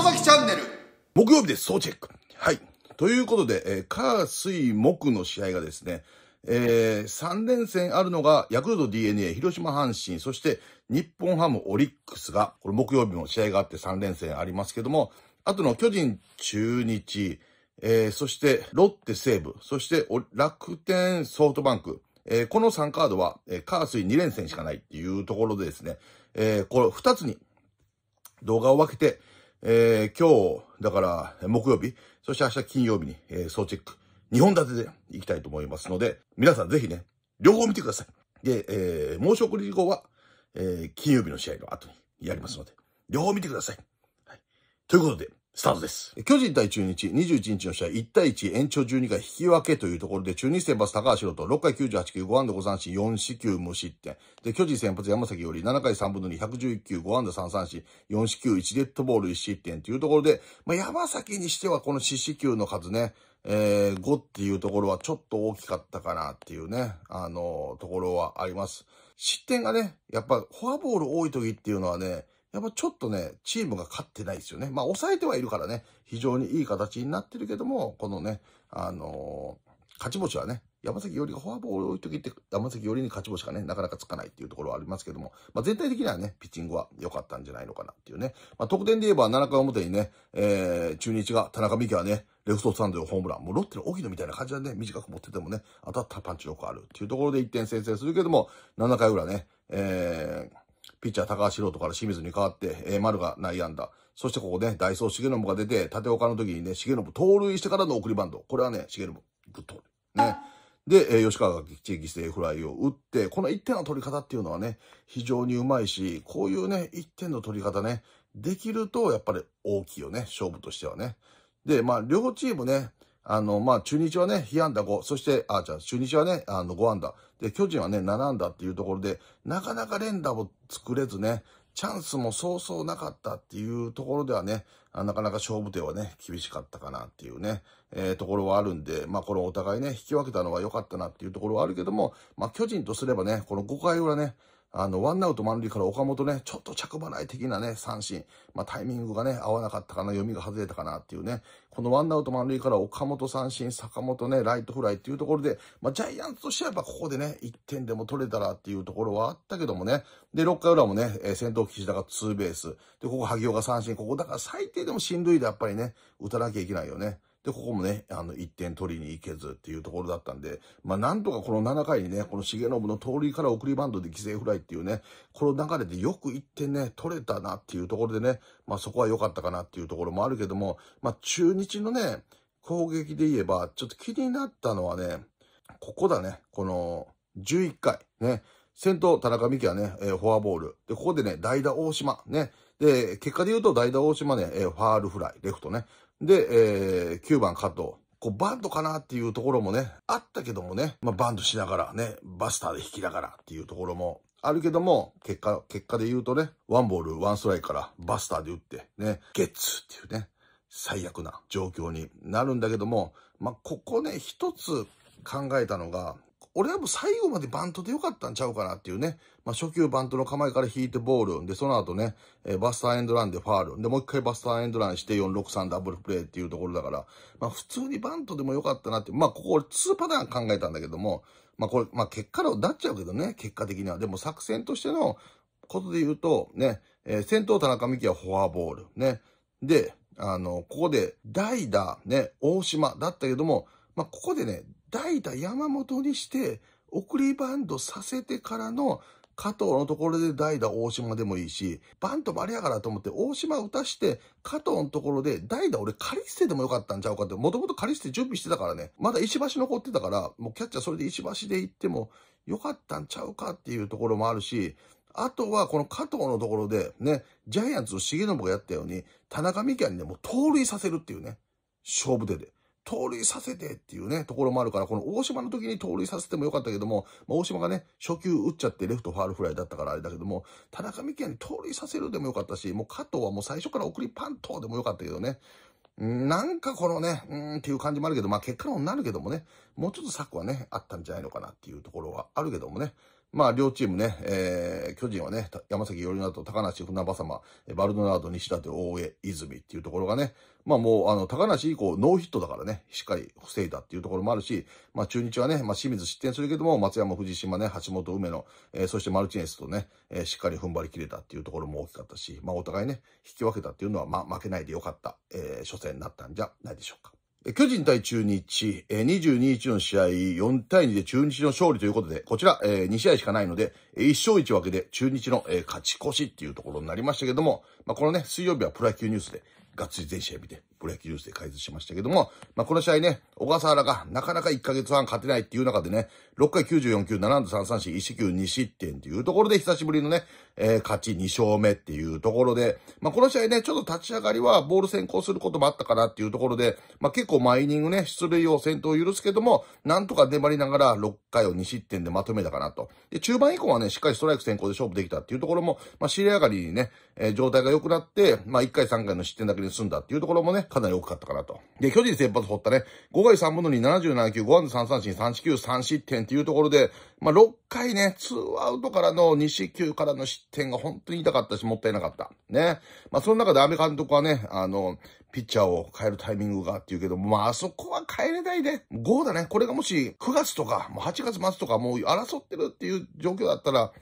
外崎チャンネル。木曜日です、総チェック。はい。ということで、えー、火、水、木の試合がですね、えー、3連戦あるのが、ヤクルト DNA、広島阪神、そして日本ハム、オリックスが、これ木曜日も試合があって3連戦ありますけども、あとの巨人、中日、えー、そしてロッテ、西武、そして楽天、ソフトバンク、えー、この3カードは、えー、カースイ2連戦しかないっていうところでですね、えー、これ2つに動画を分けて、えー、今日、だから、木曜日、そして明日金曜日に、えー、総チェック、2本立てで行きたいと思いますので、皆さんぜひね、両方見てください。で、えー、申し送り項は、えー、金曜日の試合の後にやりますので、両方見てください。はい。ということで、スタートです。巨人対中日、21日の試合、1対1、延長12回引き分けというところで、中日先発高橋と6回98球、5安打5三振、4四球無失点。で、巨人先発山崎より7回3分の2、111球、5安打3三振、4四球1デッドボール1失点というところで、まあ、山崎にしてはこの四四球の数ね、えー、5っていうところはちょっと大きかったかなっていうね、あのー、ところはあります。失点がね、やっぱフォアボール多い時っていうのはね、やっぱちょっとね、チームが勝ってないですよね。まあ、抑えてはいるからね、非常にいい形になってるけども、このね、あのー、勝ち星はね、山崎よりがフォアボールを置いときって、山崎よりに勝ち星がね、なかなかつかないっていうところはありますけども、まあ、全体的にはね、ピッチングは良かったんじゃないのかなっていうね。まあ、得点で言えば7回表にね、えー、中日が田中美希はね、レフトスタンドでホームラン、もうロッテのき野みたいな感じでね、短く持っててもね、当たったパンチ力あるっていうところで1点先制するけども、7回裏ね、えー、ピッチャー高橋宏斗から清水に代わって、えー、丸が内野安打。そしてここね、ダイソー重信が出て、立岡の時にね、重信盗塁してからの送りバント。これはね、重信、グッと。ね。で、え吉川がきっちり犠牲フライを打って、この1点の取り方っていうのはね、非常にうまいし、こういうね、1点の取り方ね、できると、やっぱり大きいよね、勝負としてはね。で、まあ、両チームね、あの、まあ、中日はね、被安打5、そして、あ、じゃあ、中日はね、あの、5安打。で、巨人はね、7安打っていうところで、なかなか連打を作れずね、チャンスもそうそうなかったっていうところではね、なかなか勝負手はね、厳しかったかなっていうね、えー、ところはあるんで、まあこれお互いね、引き分けたのは良かったなっていうところはあるけども、まあ巨人とすればね、この5回裏ね、あの、ワンアウト満塁から岡本ね、ちょっと着払い的なね、三振。まあ、タイミングがね、合わなかったかな、読みが外れたかなっていうね。このワンアウト満塁から岡本三振、坂本ね、ライトフライっていうところで、まあ、ジャイアンツとしてはやっぱここでね、1点でも取れたらっていうところはあったけどもね。で、6回裏もね、えー、先頭岸田がツーベース。で、ここ萩尾が三振。ここだから最低でも進塁でやっぱりね、打たなきゃいけないよね。で、ここもね、あの、1点取りに行けずっていうところだったんで、まあ、なんとかこの7回にね、この重信の盗塁から送りバンドで犠牲フライっていうね、この流れでよく1点ね、取れたなっていうところでね、まあ、そこは良かったかなっていうところもあるけども、まあ、中日のね、攻撃で言えば、ちょっと気になったのはね、ここだね、この、11回、ね、先頭、田中美希はね、えー、フォアボール。で、ここでね、代打大島、ね。で、結果で言うと代打大島ね、えー、ファールフライ、レフトね。で、えー、9番ット。こう、バントかなっていうところもね、あったけどもね、まあ、バントしながらね、バスターで引きながらっていうところもあるけども、結果、結果で言うとね、ワンボール、ワンストライクからバスターで打って、ね、ゲッツーっていうね、最悪な状況になるんだけども、まあ、ここね、一つ考えたのが、俺はもう最後までバントでよかったんちゃうかなっていうね。まあ、初級バントの構えから引いてボール。で、その後ね、えー、バスターエンドランでファール。で、もう一回バスターエンドランして463ダブルプレイっていうところだから、まあ、普通にバントでもよかったなって。まあ、ここ俺2パターン考えたんだけども、まあ、これ、まあ、結果論なっちゃうけどね、結果的には。でも作戦としてのことで言うと、ね、えー、先頭田中美希はフォアボール。ね。で、あの、ここで代打、ね、大島だったけども、まあ、ここでね、代打山本にして、送りバントさせてからの加藤のところで代打大島でもいいし、バントもあれやからと思って大島打たして、加藤のところで代打俺仮捨てでもよかったんちゃうかって、もともと仮捨て準備してたからね。まだ石橋残ってたから、もうキャッチャーそれで石橋で行ってもよかったんちゃうかっていうところもあるし、あとはこの加藤のところでね、ジャイアンツの重信がやったように、田中美希にね、もう盗塁させるっていうね、勝負手で。盗塁させてっていうね、ところもあるから、この大島の時に盗塁させてもよかったけども、まあ、大島がね、初球打っちゃってレフトファールフライだったからあれだけども、田中美希に盗塁させるでもよかったし、もう加藤はもう最初から送りパントでもよかったけどね。なんかこのね、うーんっていう感じもあるけど、まあ結果論になるけどもね、もうちょっと策はね、あったんじゃないのかなっていうところはあるけどもね。まあ、両チームね、えー、巨人はね、山崎よりなと高梨船場様、バルドナード西舘大江泉っていうところがね、まあもう、あの、高梨以降ノーヒットだからね、しっかり防いだっていうところもあるし、まあ中日はね、まあ清水失点するけども、松山、藤島ね、橋本、梅野、えー、そしてマルチネスとね、えー、しっかり踏ん張り切れたっていうところも大きかったし、まあお互いね、引き分けたっていうのは、まあ負けないでよかった、えー、初戦になったんじゃないでしょうか。巨人対中日、22日の試合、4対2で中日の勝利ということで、こちら、2試合しかないので、1勝1分けで中日の勝ち越しっていうところになりましたけども、まあ、このね、水曜日はプロ野球ニュースでがっつり全試合見て、プロ野球ニュースで解説しましたけども、まあ、この試合ね、小笠原がなかなか1ヶ月半勝てないっていう中でね、6回94球、7度打3三振、1四球2失点っていうところで久しぶりのね、えー、勝ち2勝目っていうところで、まあ、この試合ね、ちょっと立ち上がりはボール先行することもあったかなっていうところで、まあ、結構マイニングね、出塁を先頭を許すけども、なんとか粘りながら6回を2失点でまとめたかなと。で、中盤以降はね、しっかりストライク先行で勝負できたっていうところも、まあ、尻上がりにね、えー、状態が良くなって、まあ、1回3回の失点だけでで済んだっていうところもね、かなり大きかったかなと。で、巨人先発掘ったね、5回3分の2、77球、5安打3三振、3四球、3失点っていうところで、まあ、6回ね、2アウトからの2四球からの失点が本当に痛かったし、もったいなかった。ね。まあ、その中で阿部監督はね、あの、ピッチャーを変えるタイミングがっていうけど、まあ、あそこは変えれないで、5だね。これがもし9月とか、もう8月末とかもう争ってるっていう状況だったら、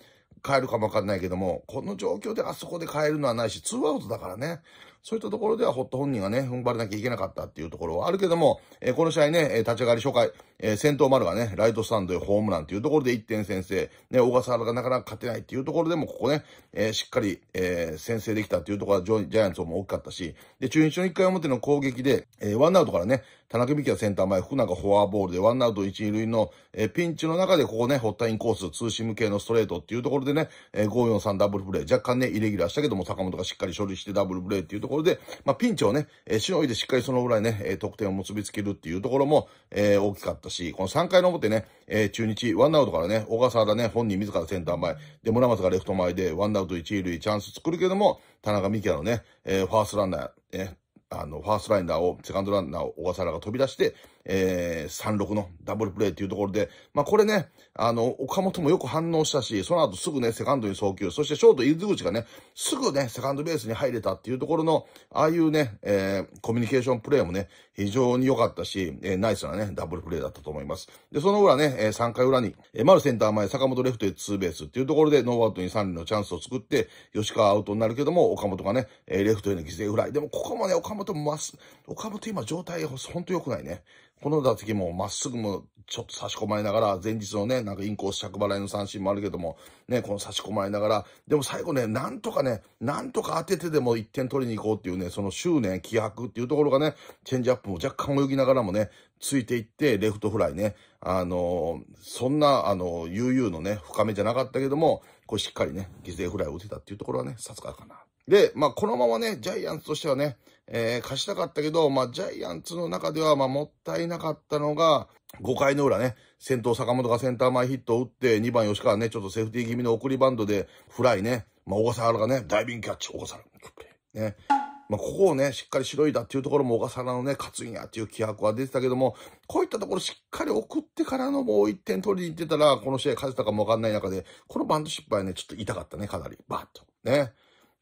変えるかもわかんないけども、この状況であそこで変えるのはないし、ツーアウトだからね。そういったところではホット本人がね、踏ん張らなきゃいけなかったっていうところはあるけども、えー、この試合ね、立ち上がり初回、えー、先頭丸がね、ライトスタンドへホームランというところで1点先制、ね、小笠原がなかなか勝てないっていうところでも、ここね、えー、しっかり、えー、先制できたっていうところはジャイアンツも大きかったし、で、中日の1回表の攻撃で、えー、ワンアウトからね、田中美希はセンター前、福永フォアボールで、ワンアウト一塁の、えピンチの中で、ここね、ホッタインコース、ツーシーム系のストレートっていうところでね、えー、543ダブルプレー、若干ね、イレギュラーしたけども、坂本がしっかり処理してダブルプレーっていうところで、まあ、ピンチをね、えー、しのいでしっかりそのぐらいね、え得点を結びつけるっていうところも、えー、大きかったし、この3回の表ね、えー、中日、ワンアウトからね、小笠原ね、本人自らセンター前、で、村松がレフト前で、ワンアウト一塁チャンス作るけども、田中美希のね、えー、ファーストランナー、えー、あの、ファーストライナーを、セカンドランナーを小笠原が飛び出して、えー、36のダブルプレーっていうところで、まあ、これね、あの、岡本もよく反応したし、その後すぐね、セカンドに送球、そしてショート、伊豆口がね、すぐね、セカンドベースに入れたっていうところの、ああいうね、えー、コミュニケーションプレーもね、非常に良かったし、えー、ナイスなね、ダブルプレーだったと思います。で、その裏ね、えー、3回裏に、えー、丸センター前、坂本レフトへツーベースっていうところで、ノーアウトに3塁のチャンスを作って、吉川アウトになるけども、岡本がね、えー、レフトへの犠牲フライ。でも、ここもね、岡本も、岡本今状態、ほんと良くないね。この打席もまっすぐもちょっと差し込まれながら、前日のね、なんかインコース着払いの三振もあるけども、ね、この差し込まれながら、でも最後ね、なんとかね、なんとか当ててでも1点取りに行こうっていうね、その執念、気迫っていうところがね、チェンジアップも若干泳ぎながらもね、ついていって、レフトフライね、あのー、そんな、あのー、悠々のね、深めじゃなかったけども、これしっかりね、犠牲フライを打てたっていうところはね、さすがかな。で、まあ、このままね、ジャイアンツとしてはね、えー、貸したかったけど、まあ、ジャイアンツの中では、まあ、もったいなかったのが、5回の裏ね、先頭坂本がセンター前ヒットを打って、2番吉川ね、ちょっとセーフティー気味の送りバンドで、フライね、まあ、小笠原がね、ダイビングキャッチ、小笠原。ね。まあ、ここをね、しっかりしろいだっていうところも小笠原のね、勝つんやっていう気迫は出てたけども、こういったところしっかり送ってからのもう1点取りに行ってたら、この試合勝てたかもわかんない中で、このバンド失敗ね、ちょっと痛かったね、かなり。バーッと。ね。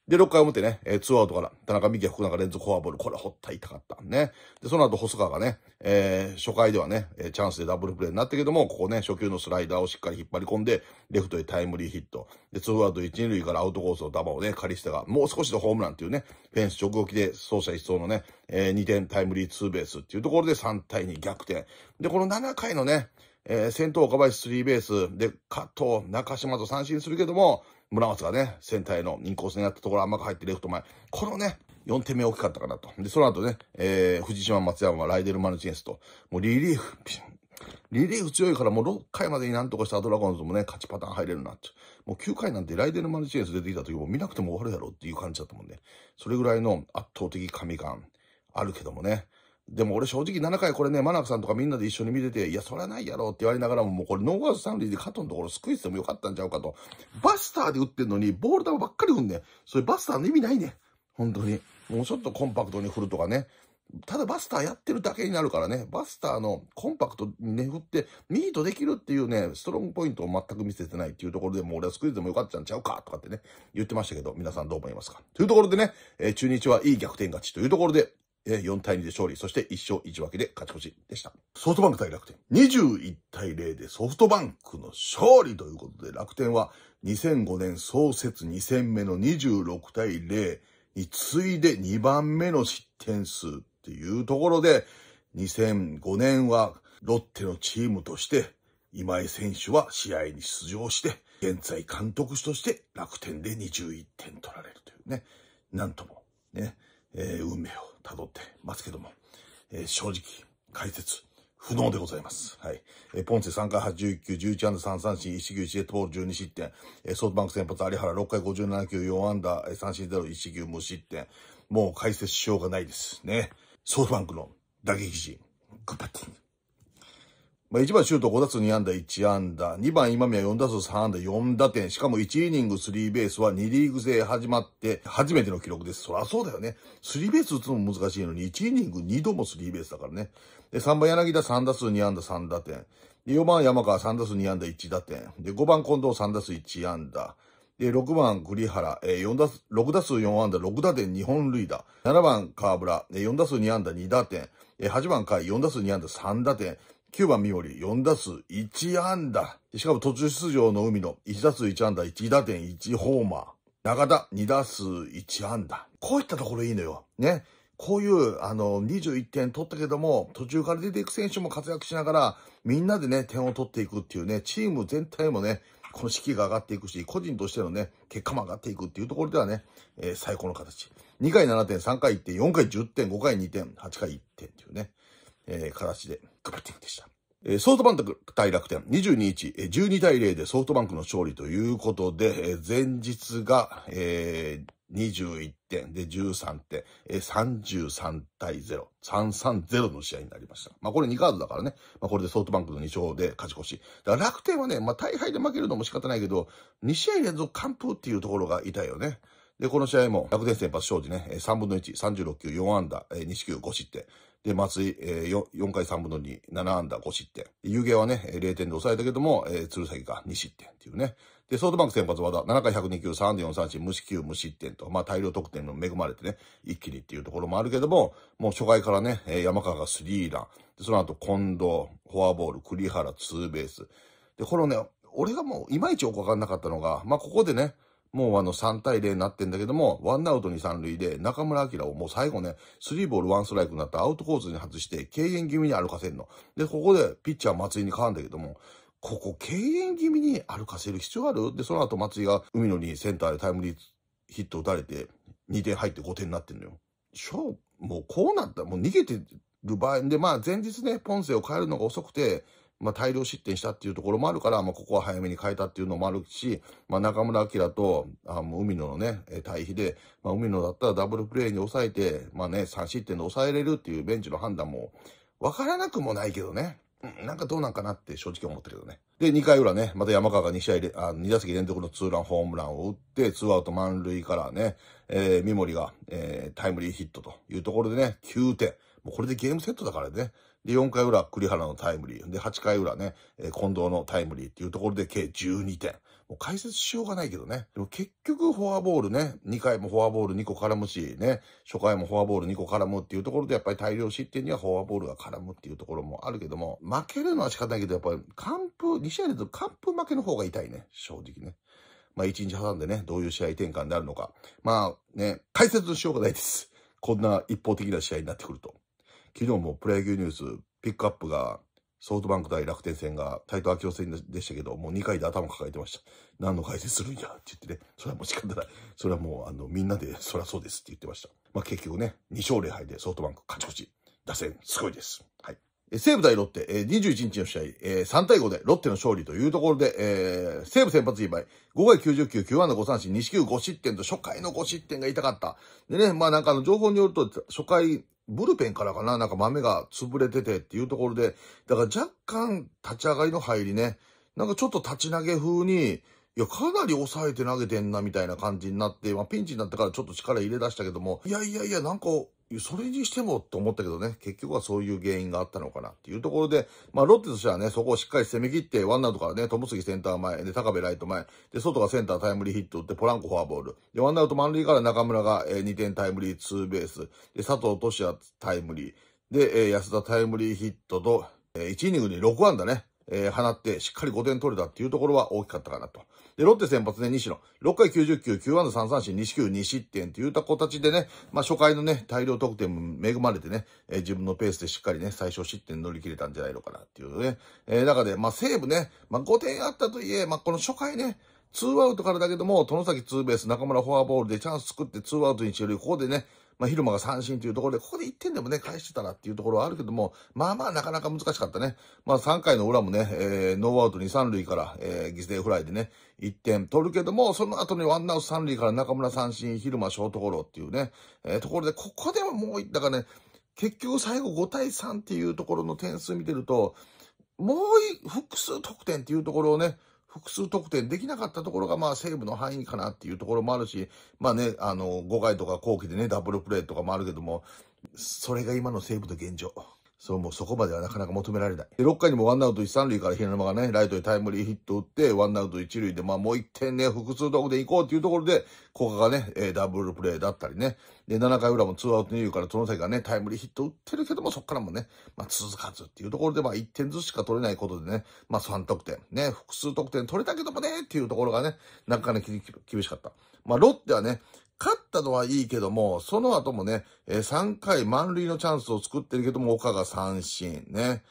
で、6回表ね、えー、2アウトから、田中美希福永連続フォアボール、これほった痛かったね。で、その後、細川がね、えー、初回ではね、えー、チャンスでダブルプレーになったけども、ここね、初球のスライダーをしっかり引っ張り込んで、レフトへタイムリーヒット。で、2アウト1、2塁からアウトコースの球をね、借りしたが、もう少しでホームランっていうね、フェンス直撃で走者一走のね、えー、2点タイムリーツーベースっていうところで3対2逆転。で、この7回のね、えー、先頭岡林スリーベースで、加藤、中島と三振するけども、村松がね、センターへのインコースにやったところ甘く入ってレフト前。このね、4点目大きかったかなと。で、その後ね、えー、藤島松山はライデル・マルチネスと、もうリリーフ、リリーフ強いからもう6回までになんとかしたドラゴンズもね、勝ちパターン入れるなって。もう9回なんてライデル・マルチネス出てきた時も見なくても終わるやろっていう感じだったもんね。それぐらいの圧倒的神感あるけどもね。でも俺正直7回これね、マナクさんとかみんなで一緒に見てて、いや、そりゃないやろって言われながらも、もうこれノードサン三塁でカットのところスクイズでもよかったんちゃうかと。バスターで打ってんのに、ボール球ばっかり振んねん。それバスターの意味ないねん。本当に。もうちょっとコンパクトに振るとかね。ただバスターやってるだけになるからね、バスターのコンパクトにね、振って、ミートできるっていうね、ストロングポイントを全く見せてないっていうところでもう俺はスクイズでもよかったんちゃうかとかってね、言ってましたけど、皆さんどう思いますかというところでね、えー、中日はいい逆転勝ちというところで、4対2で勝利、そして1勝1分けで勝ち越しでした。ソフトバンク対楽天。21対0でソフトバンクの勝利ということで、楽天は2005年創設2戦目の26対0に次いで2番目の失点数っていうところで、2005年はロッテのチームとして、今井選手は試合に出場して、現在監督として楽天で21点取られるというね、なんともね、えー、運命を辿ってますけども、えー、正直、解説、不能でございます。はい。えー、ポンセ3回89、11アンダー3三振、1 9、1でッール12失点、えー、ソフトバンク先発有原6回57球4アンダー、三振0、1 9、無失点。もう解説しようがないですね。ソフトバンクの打撃陣、グッバッティング。まあ、1番シュート5打数2安打1安打、2番今宮4打数3安打4打点、しかも1イニング3ベースは2リーグ制始まって初めての記録です。そりゃそうだよね。3ベース打つのも難しいのに、1イニング2度も3ベースだからね。で、3番柳田3打数2安打3打点。で、4番山川3打数2安打1打点。で、5番近藤3打数1安打。で、6番栗原、4打数、6打数4安打、6打点2本塁打。7番河村、4打数2安打2打点。8番甲斐、4打数2安打3打点。9番三森、4打数1安打。しかも途中出場の海野、1打数1安打、1打点1ホーマー。中田、2打数1安打。こういったところいいのよ。ね。こういう、あの、21点取ったけども、途中から出ていく選手も活躍しながら、みんなでね、点を取っていくっていうね、チーム全体もね、この士気が上がっていくし、個人としてのね、結果も上がっていくっていうところではね、えー、最高の形。2回7点、3回1点、4回10点、5回2点、8回1点っていうね。えー、形でグッティングでした。えソフトバンク対楽天、22日、12対0でソフトバンクの勝利ということで、え前日が、え21点で13点、33対0、330の試合になりました。まあこれ2カードだからね、まあこれでソフトバンクの2勝で勝ち越し。だから楽天はね、まあ大敗で負けるのも仕方ないけど、2試合連続完封っていうところが痛いよね。で、この試合も楽天先発勝利ね、3分の1、36球4安打、西球5失点。で、松井、えー、4回3分の2、7アンダー5失点。湯気はね、0点で抑えたけども、えー、鶴崎が2失点っていうね。で、ソードバンク先発和田、7回102球、3で4三振、無四球、無失点と、まあ大量得点に恵まれてね、一気にっていうところもあるけども、もう初回からね、山川がスリーラン、でその後近藤、フォアボール、栗原、ツーベース。で、このね、俺がもういまいちよくわかんなかったのが、まあここでね、もうあの3対0になってんだけども、ワンアウト2、3塁で中村明をもう最後ね、スリーボールワンストライクになったアウトコースに外して、敬遠気味に歩かせるの。で、ここでピッチャー松井に変わるんだけども、ここ敬遠気味に歩かせる必要あるで、その後松井が海野にセンターでタイムリーヒット打たれて、2点入って5点になってんのよ。しょもうこうなったもう逃げてる場合で、まあ前日ね、ポンセを変えるのが遅くて、まあ、大量失点したっていうところもあるから、まあ、ここは早めに変えたっていうのもあるし、まあ、中村明と、あもう海野のね、対比で、まあ、海野だったらダブルプレーに抑えて、まあね、3失点で抑えれるっていうベンチの判断も、わからなくもないけどね。なんかどうなんかなって正直思ったけどね。で、2回裏ね、また山川が2試合で、あ2打席連続のツーランホームランを打って、ツーアウト満塁からね、えー、三森が、えー、タイムリーヒットというところでね、9点。もうこれでゲームセットだからね、で、4回裏、栗原のタイムリー。で、8回裏ね、えー、近藤のタイムリーっていうところで計12点。もう解説しようがないけどね。でも結局フォアボールね、2回もフォアボール2個絡むし、ね、初回もフォアボール2個絡むっていうところで、やっぱり大量失点にはフォアボールが絡むっていうところもあるけども、負けるのは仕方ないけど、やっぱり完封、2試合でと完封負けの方が痛いね、正直ね。まあ1日挟んでね、どういう試合転換になるのか。まあね、解説しようがないです。こんな一方的な試合になってくると。昨日もプロ野球ニュース、ピックアップが、ソフトバンク対楽天戦が、タイト明夫戦でしたけど、もう2回で頭抱えてました。何の解説するんやって言ってね、それはもう仕方ない。それはもう、あの、みんなで、そりゃそうですって言ってました。まあ、結局ね、2勝0敗でソフトバンク勝ち越し。打線、すごいです。はい。西武対ロッテ、え21日の試合、え3対5でロッテの勝利というところで、え西武先発以外、5回9 9球、9安打5三振、西球5失点と初回の5失点が痛かった。でね、まあなんかあの情報によると、初回ブルペンからかな、なんか豆が潰れててっていうところで、だから若干立ち上がりの入りね、なんかちょっと立ち投げ風に、いや、かなり抑えて投げてんな、みたいな感じになって、まあ、ピンチになってからちょっと力入れ出したけども、いやいやいや、なんか、それにしてもと思ったけどね、結局はそういう原因があったのかなっていうところで、まあロッテとしてはね、そこをしっかり攻め切って、ワンアウトからね、友杉センター前、で、高部ライト前、で、外がセンタータイムリーヒット打って、ポランコフォアボール。で、ワンアウト満塁から中村が、えー、2点タイムリーツーベース、で、佐藤俊也タイムリー、で、えー、安田タイムリーヒットと、えー、1イニングに6安打ね、えー、放ってしっかり5点取れたっていうところは大きかったかなと。で、ロッテ先発ね、西野。6回9 9球、9安打3三振、西球2失点というた子たちでね、まあ初回のね、大量得点も恵まれてね、えー、自分のペースでしっかりね、最小失点乗り切れたんじゃないのかなっていうね。えー、中で、まあ西武ね、まあ5点あったといえ、まあこの初回ね、ツーアウトからだけども、殿崎ツーベース、中村フォアボールでチャンス作ってツーアウトにしてる。ここでね、まあ、昼間が三振というところで、ここで1点でもね、返してたらっていうところはあるけども、まあまあなかなか難しかったね。まあ3回の裏もね、えー、ノーアウト2、3塁から、えー、犠牲フライでね、1点取るけども、その後にワンアウト3塁から中村三振、昼間ショートゴロっていうね、えー、ところで、ここではもう、だからね、結局最後5対3っていうところの点数見てると、もう複数得点っていうところをね、複数得点できなかったところが、まあ、セーブの範囲かなっていうところもあるし、まあね、あの、5回とか後期でね、ダブルプレーとかもあるけども、それが今のセーブの現状。そう、もうそこまではなかなか求められない。で、6回にもワンアウト一三塁から平沼がね、ライトにタイムリーヒット打って、ワンアウト一塁で、まあもう一点ね、複数得で行こうっていうところで、古賀がね、えー、ダブルプレーだったりね。で、7回裏もツーアウト二塁からの崎がね、タイムリーヒット打ってるけども、そこからもね、まあ続かずっていうところで、まあ1点ずつしか取れないことでね、まあ3得点、ね、複数得点取れたけどもね、っていうところがね、なかなか厳しかった。まあロッテはね、勝ったのはいいけども、その後もね、え3回満塁のチャンスを作ってるけども、岡が三振ね。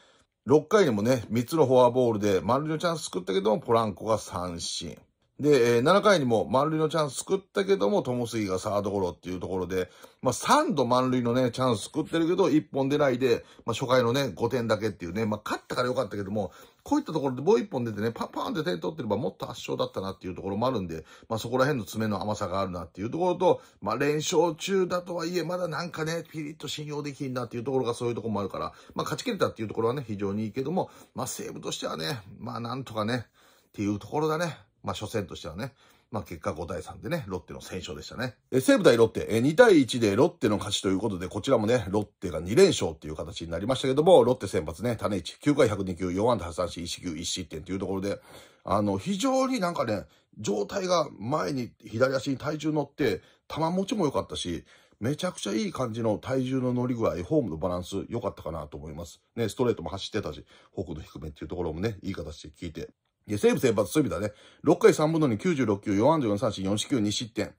6回にもね、3つのフォアボールで満塁のチャンス作ったけども、ポランコが三振。で、えー、7回にも満塁のチャンス作ったけども、友杉がサードゴロっていうところで、まあ、3度満塁のね、チャンス作ってるけど、1本出ないで、まあ、初回のね、5点だけっていうね、まあ、勝ったからよかったけども、こういったところでもう1本出てね、パンパンって点取ってればもっと圧勝だったなっていうところもあるんで、まあ、そこら辺の爪の甘さがあるなっていうところと、まあ、連勝中だとはいえ、まだなんかね、ピリッと信用できんなっていうところがそういうところもあるから、まあ、勝ち切れたっていうところはね、非常にいいけども、まあ、西武としてはね、まあ、なんとかね、っていうところだね。まあ、初戦としてはね。まあ、結果5対3でね、ロッテの戦勝でしたね。え、西武対ロッテ、え、2対1でロッテの勝ちということで、こちらもね、ロッテが2連勝っていう形になりましたけども、ロッテ先発ね、種市、9回102球、4安打8三振、1球1失点というところで、あの、非常になんかね、状態が前に、左足に体重乗って、球持ちも良かったし、めちゃくちゃいい感じの体重の乗り具合、フォームのバランス良かったかなと思います。ね、ストレートも走ってたし、フォークの低めっていうところもね、いい形で効いて、で、西武先発、そういう意味だね。6回3分の2、96球、44安打三振、4四球、2失点。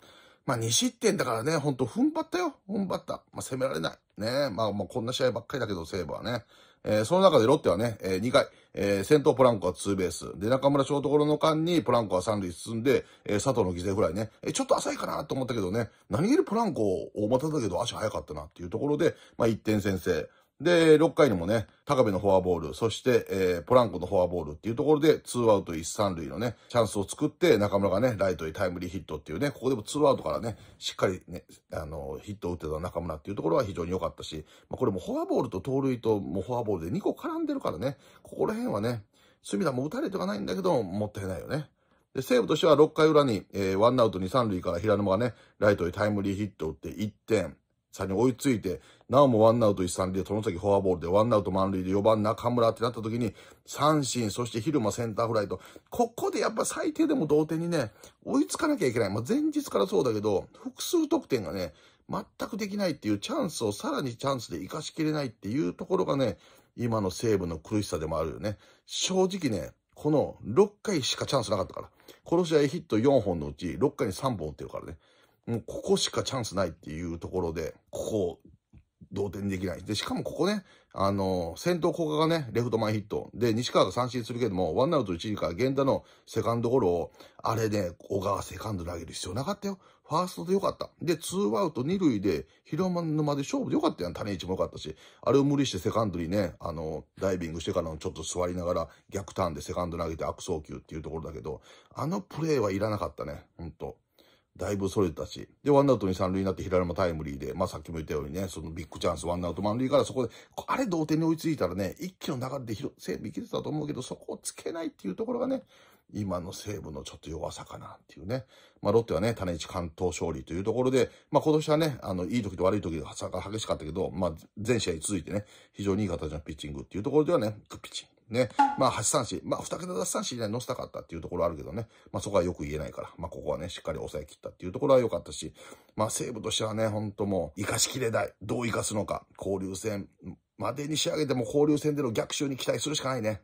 まあ2失点だからね、ほんと踏ん張ったよ。踏ん張った。まあ攻められない。ねえ。まあまあこんな試合ばっかりだけど、西武はね。えー、その中でロッテはね、えー、2回、えー、先頭プランコは2ベース。で、中村シところの間にプランコは3塁進んで、えー、佐藤の犠牲フライね。えー、ちょっと浅いかなと思ったけどね、何気にプランコを大股だけど足早かったなっていうところで、まあ1点先制。で、6回にもね、高部のフォアボール、そして、えー、ポランコのフォアボールっていうところで、ツーアウト1、3塁のね、チャンスを作って、中村がね、ライトにタイムリーヒットっていうね、ここでもツーアウトからね、しっかりね、あの、ヒットを打ってた中村っていうところは非常に良かったし、まあ、これもフォアボールと盗塁と、もうフォアボールで2個絡んでるからね、ここら辺はね、隅田も打たれてはないんだけど、もったいないよね。で、西武としては6回裏に、えー、ワンアウト2、3塁から平沼がね、ライトにタイムリーヒットを打って1点。差に追いついて、なおもワンアウト一三塁で、その先フォアボールで、ワンアウト満塁で4番中村ってなった時に、三振、そして昼間センターフライと、ここでやっぱ最低でも同点にね、追いつかなきゃいけない。まあ、前日からそうだけど、複数得点がね、全くできないっていうチャンスをさらにチャンスで活かしきれないっていうところがね、今の西武の苦しさでもあるよね。正直ね、この6回しかチャンスなかったから。この試合ヒット4本のうち6回に3本打ってるからね。もうここしかチャンスないっていうところで、ここを同点できない。で、しかもここね、あのー、先頭効果がね、レフト前ヒット。で、西川が三振するけども、ワンアウト一時から源田のセカンドゴロを、あれね、小川セカンド投げる必要なかったよ。ファーストでよかった。で、ツーアウト二塁で、広間沼で勝負でよかったやん。種市もよかったし。あれを無理してセカンドにね、あのー、ダイビングしてからのちょっと座りながら、逆ターンでセカンド投げて悪送球っていうところだけど、あのプレーはいらなかったね。ほんと。だいぶそれたし。で、ワンアウトに三塁になって平山タイムリーで、まあさっきも言ったようにね、そのビッグチャンス、ワンアウト満塁からそこで、あれ同点に追いついたらね、一気の流れで広西武いけてたと思うけど、そこをつけないっていうところがね、今の西ブのちょっと弱さかなっていうね。まあ、ロッテはね、種市関東勝利というところで、まあ、今年はね、あの、いい時と悪い時が差が激しかったけど、まあ、全試合続いてね、非常にいい形のピッチングっていうところではね、グッピッチング。ね。まあ、8三振。まあ、2桁奪三振以乗せたかったっていうところあるけどね。まあ、そこはよく言えないから。まあ、ここはね、しっかり抑え切ったっていうところは良かったし、まあ、西武としてはね、ほんともう、生かしきれない。どう生かすのか。交流戦までに仕上げても交流戦での逆襲に期待するしかないね。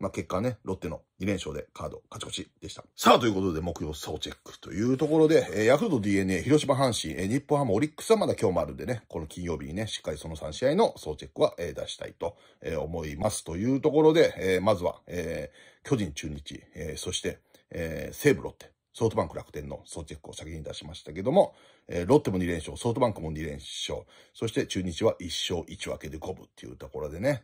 まあ、結果ね、ロッテの2連勝でカード勝ち越しでした。さあ、ということで、目標総チェックというところで、えー、ヤクルト DNA、広島阪神、えー、日本ハム、オリックスはまだ今日もあるんでね、この金曜日にね、しっかりその3試合の総チェックは、えー、出したいと、えー、思います。というところで、えー、まずは、えー、巨人中日、えー、そして、えー、西武ロッテ、ソフトバンク楽天の総チェックを先に出しましたけども、えー、ロッテも2連勝、ソフトバンクも2連勝、そして中日は1勝1分けで5分っていうところでね、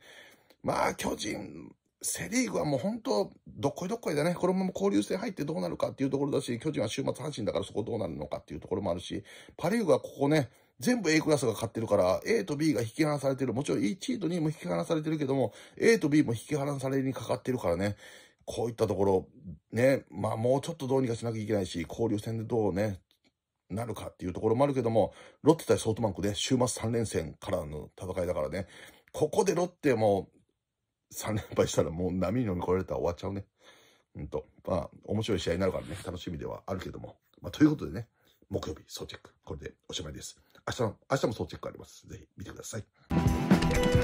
まあ、巨人、セリーグはもう本当、どっこいどっこいだね。このまま交流戦入ってどうなるかっていうところだし、巨人は週末阪神だからそこどうなるのかっていうところもあるし、パリーグはここね、全部 A クラスが勝ってるから、A と B が引き離されてる。もちろん1チート位も引き離されてるけども、A と B も引き離されにかかってるからね。こういったところ、ね、まあもうちょっとどうにかしなきゃいけないし、交流戦でどうね、なるかっていうところもあるけども、ロッテ対ソフトバンクで週末3連戦からの戦いだからね、ここでロッテも3連敗したらもう波に乗り越えられたら終わっちゃうね。うんと、まあ、面白い試合になるからね、楽しみではあるけども。まあ、ということでね、木曜日、総チェック。これでおしまいです。明日の、明日も総チェックあります。ぜひ見てください。